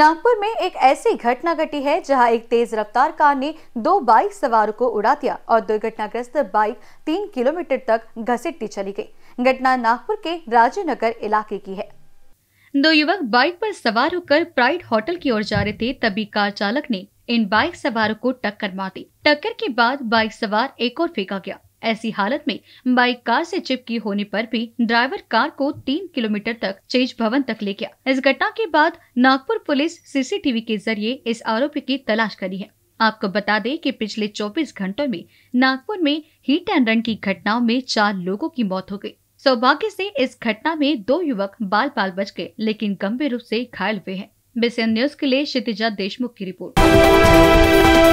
नागपुर में एक ऐसी घटना घटी है जहां एक तेज रफ्तार कार ने दो बाइक सवारों को उड़ा दिया और दुर्घटनाग्रस्त बाइक तीन किलोमीटर तक घसीटती चली गई घटना नागपुर के राजनगर इलाके की है दो युवक बाइक पर सवार होकर प्राइड होटल की ओर जा रहे थे तभी कार चालक ने इन बाइक सवारों को टक्कर मार दी टक्कर के बाद बाइक सवार एक और फेंका गया ऐसी हालत में बाइक कार से चिपकी होने पर भी ड्राइवर कार को तीन किलोमीटर तक चेज भवन तक ले गया इस घटना के बाद नागपुर पुलिस सीसीटीवी के जरिए इस आरोपी की तलाश करी है आपको बता दें कि पिछले 24 घंटों में नागपुर में हीट एंड रन की घटनाओं में चार लोगों की मौत हो गई सौभाग्य से इस घटना में दो युवक बाल बाल बच गए लेकिन गंभीर रूप से घायल हुए हैं बेसन न्यूज के लिए क्षितिजा देशमुख की रिपोर्ट